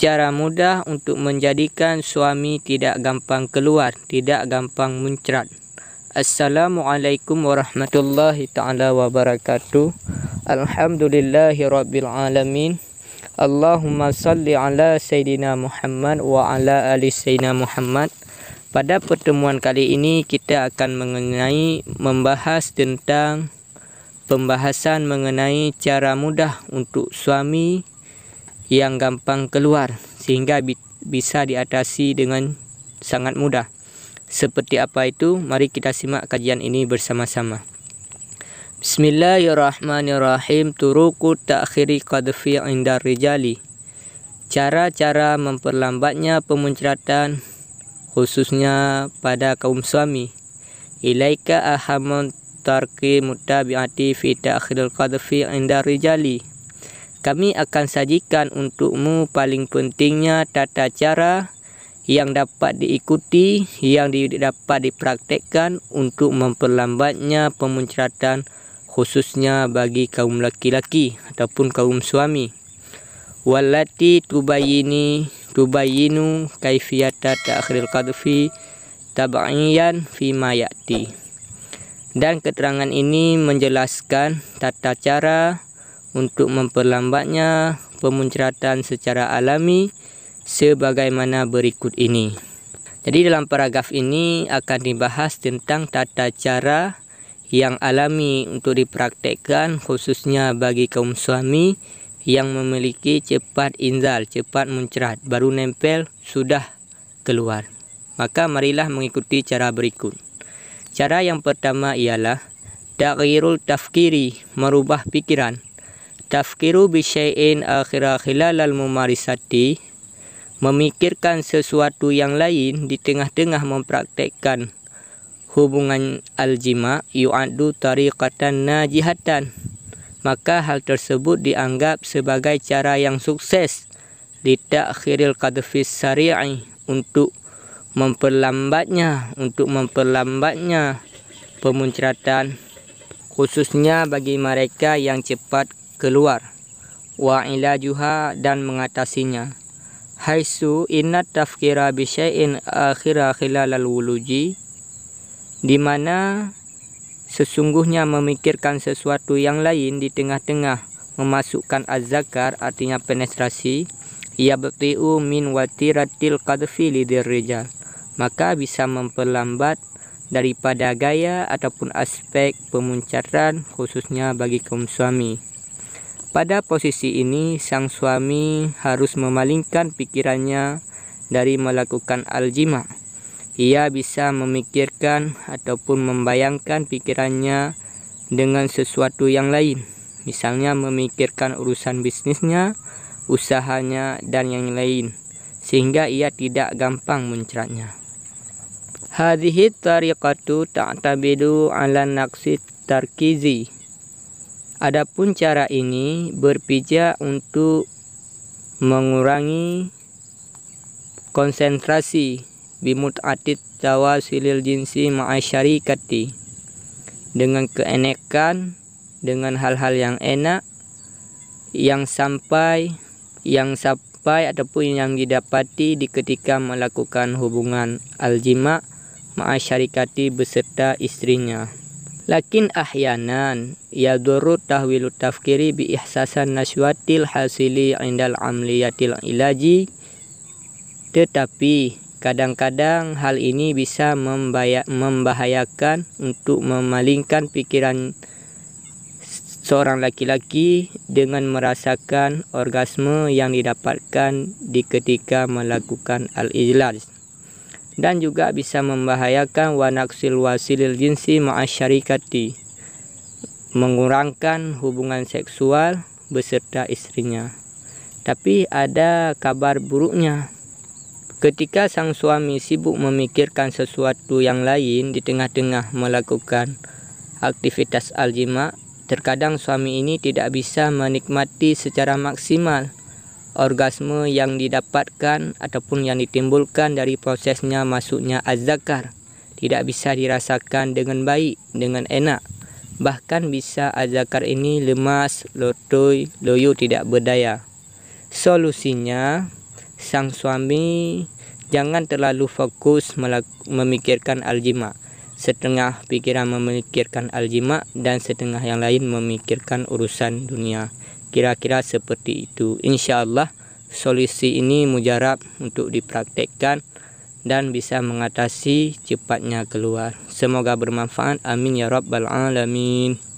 Cara mudah untuk menjadikan suami tidak gampang keluar, tidak gampang muncrat. Assalamualaikum warahmatullahi taala wabarakatuh. Alhamdulillahi alamin. Allahumma salli ala Sayyidina Muhammad wa ala ali Sayyidina Muhammad. Pada pertemuan kali ini kita akan mengenai membahas tentang pembahasan mengenai cara mudah untuk suami yang gampang keluar sehingga bi bisa diatasi dengan sangat mudah. Seperti apa itu? Mari kita simak kajian ini bersama-sama. Bismillahirrahmanirrahim. Turuku ta'khiri qadfi inda rijali. Cara-cara memperlambatnya pemuncratan khususnya pada kaum suami. Ilaika ahamun tarki mutabi'ati fi ta'khiril qadfi inda rijali kami akan sajikan untukmu paling pentingnya tata cara yang dapat diikuti, yang dapat dipraktekkan untuk memperlambatnya pemuncratan khususnya bagi kaum laki-laki ataupun kaum suami. Walati tubayini tubayinu kaifiyata ta'khiril qadfi tab'iyan fi ma ya'ti. Dan keterangan ini menjelaskan tata cara untuk memperlambatnya pemuncratan secara alami sebagaimana berikut ini. Jadi dalam paragraf ini akan dibahas tentang tata cara yang alami untuk dipraktekkan khususnya bagi kaum suami yang memiliki cepat inzal, cepat muncrat, baru nempel sudah keluar. Maka marilah mengikuti cara berikut. Cara yang pertama ialah taghirul tafkiri, merubah pikiran. Tafkiru bisyai'in akhirah khilal al-mumarisati. Memikirkan sesuatu yang lain di tengah-tengah mempraktekkan hubungan al-jima yu'adu tariqatan najihatan. Maka hal tersebut dianggap sebagai cara yang sukses di takhiril qadfis sari'i untuk memperlambatnya untuk memperlambatnya pemuncratan khususnya bagi mereka yang cepat keluar wa ilajuha dan mengatasinya haisu inna tafkira bisyai'in akhira khilalal wuluji di mana sesungguhnya memikirkan sesuatu yang lain di tengah-tengah memasukkan az artinya penetrasi yabti'u min watiratil qadfi lidir maka bisa memperlambat daripada gaya ataupun aspek pemuncaran khususnya bagi kaum suami pada posisi ini, sang suami harus memalingkan pikirannya dari melakukan aljima. Ia bisa memikirkan ataupun membayangkan pikirannya dengan sesuatu yang lain, misalnya memikirkan urusan bisnisnya, usahanya, dan yang lain, sehingga ia tidak gampang muncratnya. Hadhihi tariqatu ta'tabidu ala naqsi tarkizi Adapun cara ini berpijak untuk mengurangi konsentrasi bimut bimut'atit tawasilil jinsi ma'asyarikati dengan keenekan dengan hal-hal yang enak yang sampai yang sampai ataupun yang didapati di ketika melakukan hubungan aljima ma'asyarikati beserta istrinya Lakin ahyanan yadurru tahwilu tafkiri bi ihsasan naswatil hasili indal amliyatil ilaji tetapi kadang-kadang hal ini bisa membahayakan untuk memalingkan pikiran seorang laki-laki dengan merasakan orgasme yang didapatkan di ketika melakukan al-ijlas dan juga bisa membahayakan wanaksil wasilil jinsi ma'asyarikati mengurangkan hubungan seksual beserta istrinya tapi ada kabar buruknya Ketika sang suami sibuk memikirkan sesuatu yang lain di tengah-tengah melakukan aktivitas aljima, terkadang suami ini tidak bisa menikmati secara maksimal orgasme yang didapatkan ataupun yang ditimbulkan dari prosesnya masuknya azzakar tidak bisa dirasakan dengan baik, dengan enak. Bahkan bisa azzakar ini lemas, lotoy, loyo tidak berdaya. Solusinya, sang suami jangan terlalu fokus memikirkan aljima. Setengah pikiran memikirkan aljima dan setengah yang lain memikirkan urusan dunia kira-kira seperti itu insya Allah solusi ini mujarab untuk dipraktekkan dan bisa mengatasi cepatnya keluar semoga bermanfaat amin ya rabbal alamin